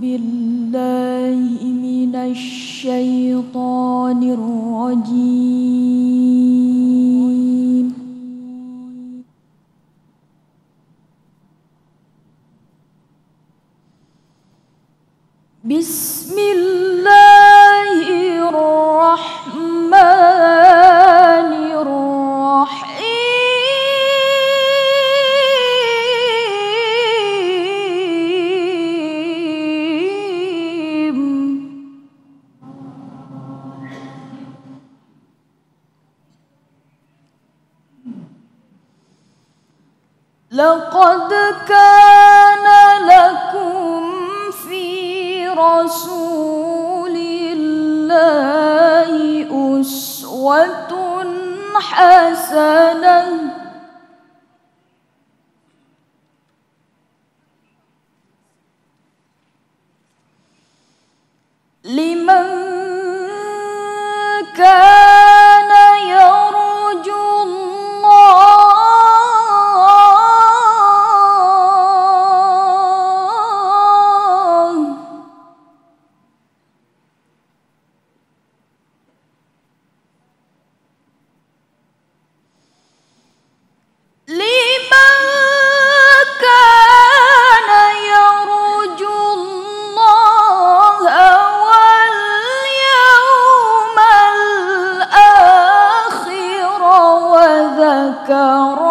بالله من الشيطان الرجيم بسم الله لقد كان لكم في رسول الله أسوة حسنة إلى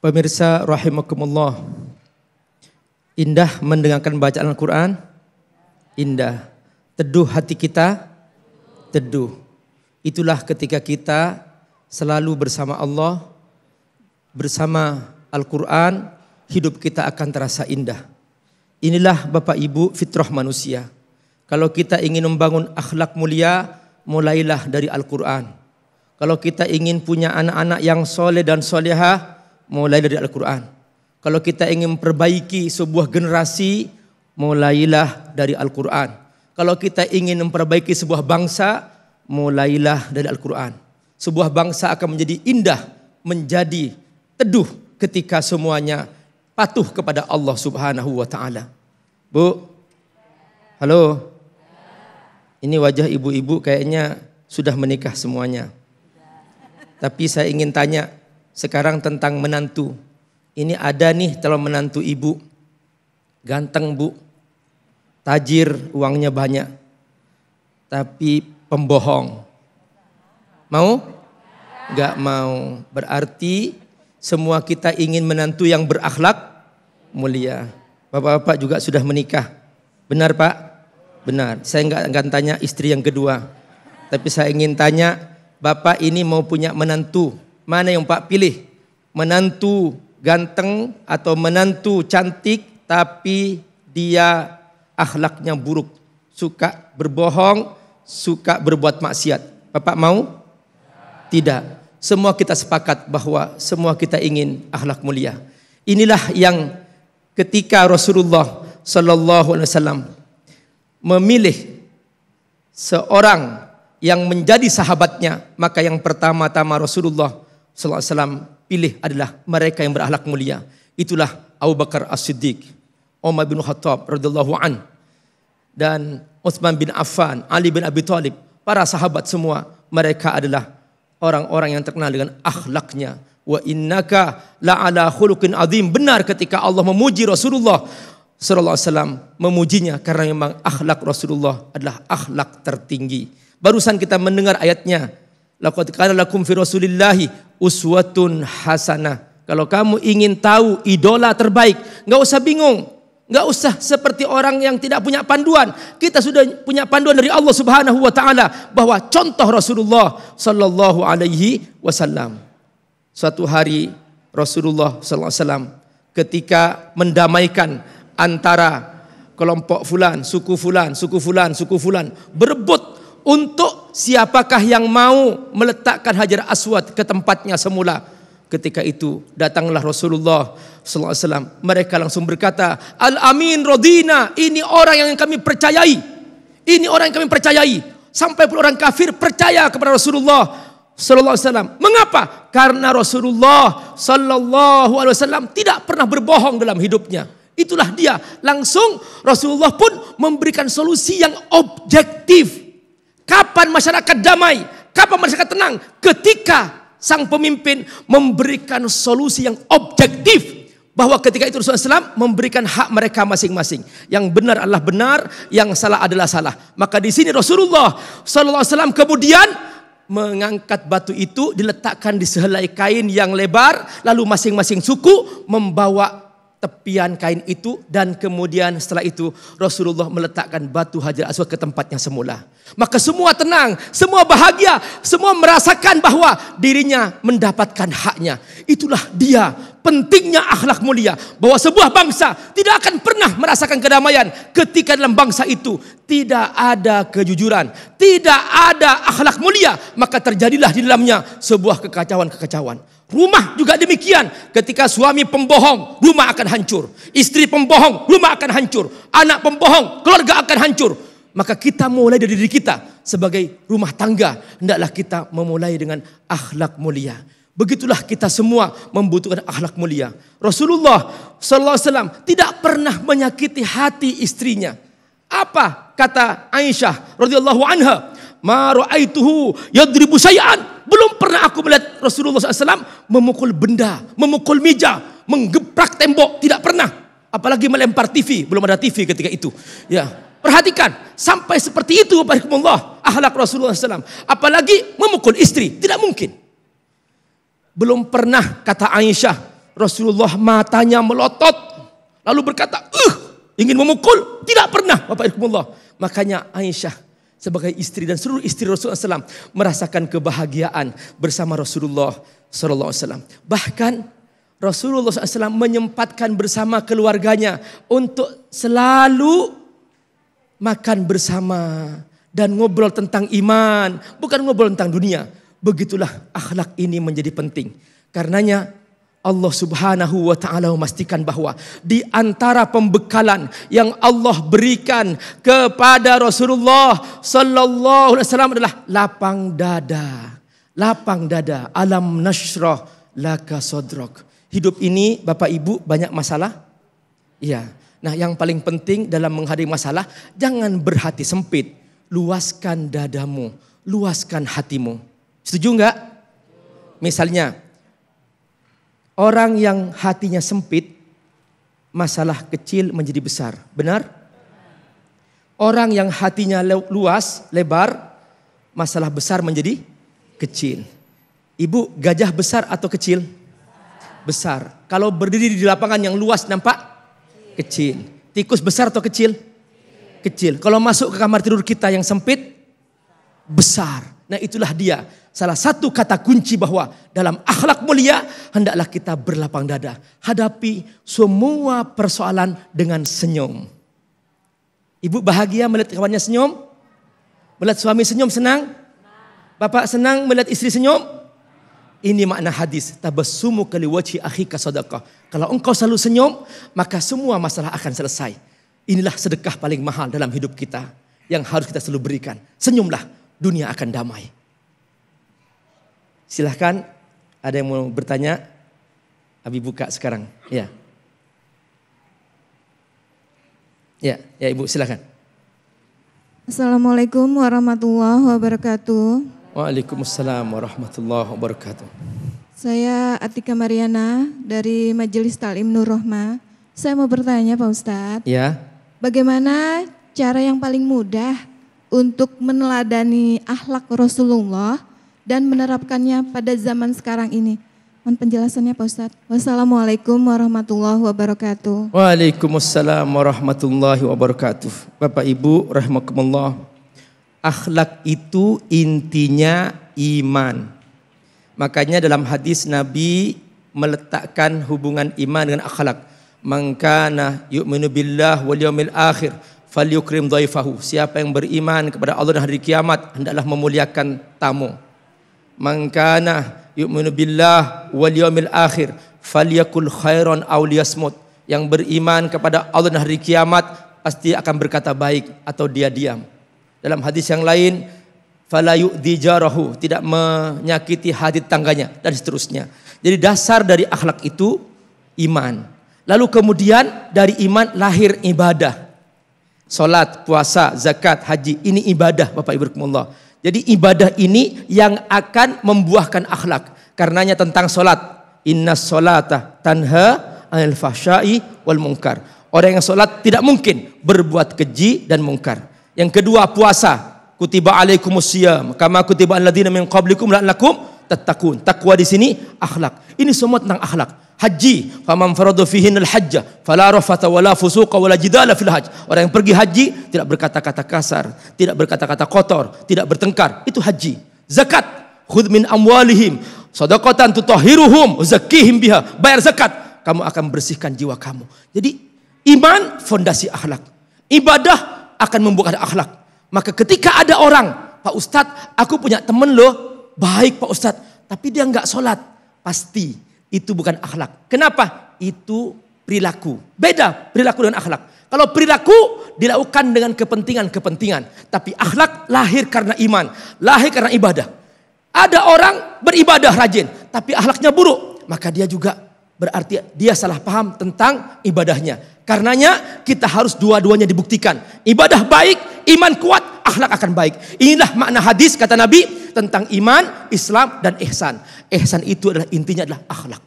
Pemirsa rahimakumullah. Indah mendengarkan bacaan Al-Qur'an. Indah. Teduh hati kita. Teduh. Itulah ketika kita selalu bersama Allah, bersama Al-Qur'an, hidup kita akan terasa indah. Inilah Bapak Ibu fitrah manusia. Kalau kita ingin membangun akhlak mulia, mulailah dari Al-Qur'an. Kalau kita ingin punya anak-anak yang soleh dan solehah, mulai dari Al-Quran. Kalau kita ingin memperbaiki sebuah generasi, mulailah dari Al-Quran. Kalau kita ingin memperbaiki sebuah bangsa, mulailah dari Al-Quran. Sebuah bangsa akan menjadi indah, menjadi teduh ketika semuanya patuh kepada Allah Subhanahu wa taala. Bu. Halo. Ini wajah ibu-ibu kayaknya sudah menikah semuanya. Tapi saya ingin tanya, sekarang tentang menantu. Ini ada nih calon menantu ibu. Ganteng bu. Tajir, uangnya banyak. Tapi pembohong. Mau? Gak mau. Berarti semua kita ingin menantu yang berakhlak mulia. Bapak-bapak juga sudah menikah. Benar Pak? Benar. Saya nggak akan tanya istri yang kedua. Tapi saya ingin tanya, Bapak ini mau punya menantu mana yang Pak pilih? Menantu ganteng atau menantu cantik tapi dia akhlaknya buruk, suka berbohong, suka berbuat maksiat. Bapak mau? Tidak. Semua kita sepakat bahwa semua kita ingin akhlak mulia. Inilah yang ketika Rasulullah sallallahu alaihi wasallam memilih seorang yang menjadi sahabatnya, maka yang pertama-tama Rasulullah Wasallam pilih adalah mereka yang berahlak mulia. Itulah Abu Bakar As-Siddiq, Umar bin Khattab radhiyallahu an dan Utsman bin Affan, Ali bin Abi Thalib, para sahabat semua mereka adalah orang-orang yang terkenal dengan akhlaknya. Wa innaka ala khuluqin azim. Benar ketika Allah memuji Rasulullah sallallahu alaihi wasallam memujinya karena memang akhlak Rasulullah adalah akhlak tertinggi. Barusan kita mendengar ayatnya Laqad kana lakum fi Rasulillahi uswatun hasanah. Kalau kamu ingin tahu idola terbaik, nggak usah bingung. Nggak usah seperti orang yang tidak punya panduan. Kita sudah punya panduan dari Allah Subhanahu wa taala bahwa contoh Rasulullah sallallahu alaihi wasallam. Suatu hari Rasulullah sallallahu alaihi wasallam ketika mendamaikan antara kelompok fulan, suku fulan, suku fulan, suku fulan berebut untuk siapakah yang mau meletakkan Hajar Aswad ke tempatnya semula. Ketika itu datanglah Rasulullah SAW. Mereka langsung berkata, Al-Amin Rodina, ini orang yang kami percayai. Ini orang yang kami percayai. Sampai pun orang kafir percaya kepada Rasulullah Sallallahu Mengapa? Karena Rasulullah SAW tidak pernah berbohong dalam hidupnya. Itulah dia. Langsung Rasulullah pun memberikan solusi yang objektif Kapan masyarakat damai? Kapan masyarakat tenang? Ketika sang pemimpin memberikan solusi yang objektif bahwa ketika itu Rasulullah SAW memberikan hak mereka masing-masing. Yang benar adalah benar, yang salah adalah salah. Maka di sini Rasulullah SAW kemudian mengangkat batu itu diletakkan di sehelai kain yang lebar lalu masing-masing suku membawa tepian kain itu dan kemudian setelah itu Rasulullah meletakkan batu Hajar Aswad ke tempatnya semula. Maka semua tenang, semua bahagia, semua merasakan bahwa dirinya mendapatkan haknya. Itulah dia pentingnya akhlak mulia. Bahwa sebuah bangsa tidak akan pernah merasakan kedamaian ketika dalam bangsa itu tidak ada kejujuran, tidak ada akhlak mulia. Maka terjadilah di dalamnya sebuah kekacauan-kekacauan. Rumah juga demikian. Ketika suami pembohong, rumah akan hancur. Istri pembohong, rumah akan hancur. Anak pembohong, keluarga akan hancur maka kita mulai dari diri kita sebagai rumah tangga. Hendaklah kita memulai dengan akhlak mulia. Begitulah kita semua membutuhkan akhlak mulia. Rasulullah SAW tidak pernah menyakiti hati istrinya. Apa kata Aisyah radhiyallahu anha? Ma ra'aituhu yadribu sayan. Belum pernah aku melihat Rasulullah SAW memukul benda, memukul meja, menggeprak tembok. Tidak pernah. Apalagi melempar TV. Belum ada TV ketika itu. Ya. Perhatikan, sampai seperti itu Allah ahlak Rasulullah SAW. Apalagi memukul istri, tidak mungkin. Belum pernah kata Aisyah, Rasulullah matanya melotot. Lalu berkata, uh, ingin memukul. Tidak pernah Bapak Allah. Makanya Aisyah sebagai istri dan seluruh istri Rasulullah SAW merasakan kebahagiaan bersama Rasulullah SAW. Bahkan Rasulullah SAW menyempatkan bersama keluarganya untuk selalu makan bersama dan ngobrol tentang iman, bukan ngobrol tentang dunia. Begitulah akhlak ini menjadi penting. Karenanya Allah Subhanahu wa taala memastikan bahwa di antara pembekalan yang Allah berikan kepada Rasulullah sallallahu alaihi wasallam adalah lapang dada. Lapang dada, alam nasyrah laka sodrok. Hidup ini Bapak Ibu banyak masalah? Iya. Nah, yang paling penting dalam menghadapi masalah, jangan berhati sempit. Luaskan dadamu, luaskan hatimu. Setuju enggak? Misalnya, orang yang hatinya sempit, masalah kecil menjadi besar. Benar? Orang yang hatinya luas, lebar, masalah besar menjadi kecil. Ibu, gajah besar atau kecil? Besar. Kalau berdiri di lapangan yang luas nampak Kecil. Tikus besar atau kecil? Kecil. Kalau masuk ke kamar tidur kita yang sempit, besar. Nah itulah dia salah satu kata kunci bahwa dalam akhlak mulia hendaklah kita berlapang dada. Hadapi semua persoalan dengan senyum. Ibu bahagia melihat kawannya senyum? Melihat suami senyum senang? Bapak senang melihat istri senyum? Ini makna hadis. Tabassumu akhi akhika sadaqah. Kalau engkau selalu senyum, maka semua masalah akan selesai. Inilah sedekah paling mahal dalam hidup kita. Yang harus kita selalu berikan. Senyumlah, dunia akan damai. Silahkan, ada yang mau bertanya? Abi buka sekarang. Ya. Ya, ya Ibu silahkan. Assalamualaikum warahmatullahi wabarakatuh. Waalaikumsalam warahmatullahi wabarakatuh. Saya Atika Mariana dari Majelis Talim Nur Rohma. Saya mau bertanya Pak Ustadz. Ya. Bagaimana cara yang paling mudah untuk meneladani akhlak Rasulullah dan menerapkannya pada zaman sekarang ini? Mohon penjelasannya Pak Ustadz. Wassalamualaikum warahmatullahi wabarakatuh. Waalaikumsalam warahmatullahi wabarakatuh. Bapak Ibu rahmakumullah. Akhlak itu intinya iman. Makanya dalam hadis Nabi meletakkan hubungan iman dengan akhlak. Mangkana yu'minu billah wal akhir falyukrim dhaifahu. Siapa yang beriman kepada Allah dan hari kiamat hendaklah memuliakan tamu. Mangkana yu'minu billah wal yaumil akhir falyakul khairan aw liyasmut. Yang beriman kepada Allah dan hari kiamat pasti akan berkata baik atau dia diam. Dalam hadis yang lain, fala yu'di tidak menyakiti hati tangganya dan seterusnya. Jadi dasar dari akhlak itu iman. Lalu kemudian dari iman lahir ibadah. solat, puasa, zakat, haji, ini ibadah Bapak Ibu rahimakumullah. Jadi ibadah ini yang akan membuahkan akhlak. Karenanya tentang solat, Inna salata tanha anil fahsyai wal munkar. Orang yang solat tidak mungkin berbuat keji dan mungkar. Yang kedua puasa. Kutiba alaikumus siyam kama kutiba alladziina min qablikum la'allakum tattaqun. Takwa di sini akhlak. Ini semua tentang akhlak. Haji, faman faradu fihinal hajja fala rafata wala fusuqa wala jidala fil hajj. Orang yang pergi haji tidak berkata-kata kasar, tidak berkata-kata kotor, tidak bertengkar. Itu haji. Zakat, khudh min amwalihim sadaqatan tutahhiruhum zakihim biha. Bayar zakat, kamu akan bersihkan jiwa kamu. Jadi iman fondasi akhlak. Ibadah akan membuka ada akhlak. Maka ketika ada orang, Pak Ustadz, aku punya temen loh, baik Pak Ustadz, tapi dia nggak sholat. Pasti itu bukan akhlak. Kenapa? Itu perilaku. Beda perilaku dengan akhlak. Kalau perilaku dilakukan dengan kepentingan-kepentingan. Tapi akhlak lahir karena iman, lahir karena ibadah. Ada orang beribadah rajin, tapi akhlaknya buruk. Maka dia juga berarti dia salah paham tentang ibadahnya. Karenanya kita harus dua-duanya dibuktikan. Ibadah baik, iman kuat, akhlak akan baik. Inilah makna hadis kata Nabi tentang iman, Islam dan ihsan. Ihsan itu adalah intinya adalah akhlak.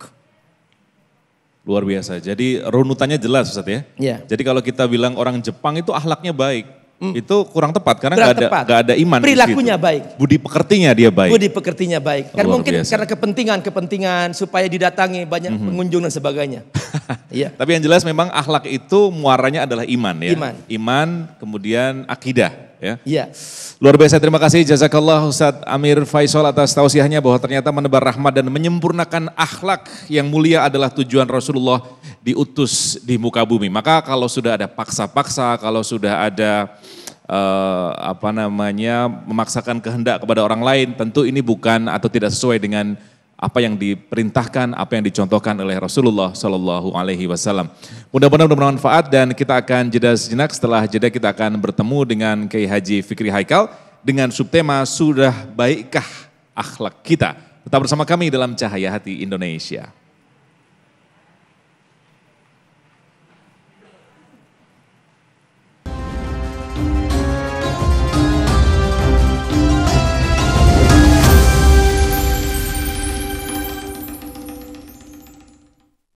Luar biasa. Jadi runutannya jelas Ustaz ya. Yeah. Jadi kalau kita bilang orang Jepang itu akhlaknya baik. Hmm. Itu kurang tepat karena nggak ada tepat. Gak ada iman. Perilakunya baik. Budi pekertinya dia baik. Budi pekertinya baik. Karena mungkin biasa. karena kepentingan-kepentingan supaya didatangi banyak mm -hmm. pengunjung dan sebagainya. Iya. Tapi yang jelas memang akhlak itu muaranya adalah iman ya. Iman. Iman kemudian akidah ya. Iya. Luar biasa terima kasih jazakallah Ustaz Amir Faisal atas tausiahnya bahwa ternyata menebar rahmat dan menyempurnakan akhlak yang mulia adalah tujuan Rasulullah diutus di muka bumi. Maka kalau sudah ada paksa-paksa, kalau sudah ada uh, apa namanya memaksakan kehendak kepada orang lain, tentu ini bukan atau tidak sesuai dengan apa yang diperintahkan, apa yang dicontohkan oleh Rasulullah Shallallahu Alaihi Wasallam. Mudah-mudahan bermanfaat dan kita akan jeda sejenak. Setelah jeda kita akan bertemu dengan Kiai Haji Fikri Haikal dengan subtema sudah baikkah akhlak kita. Tetap bersama kami dalam Cahaya Hati Indonesia.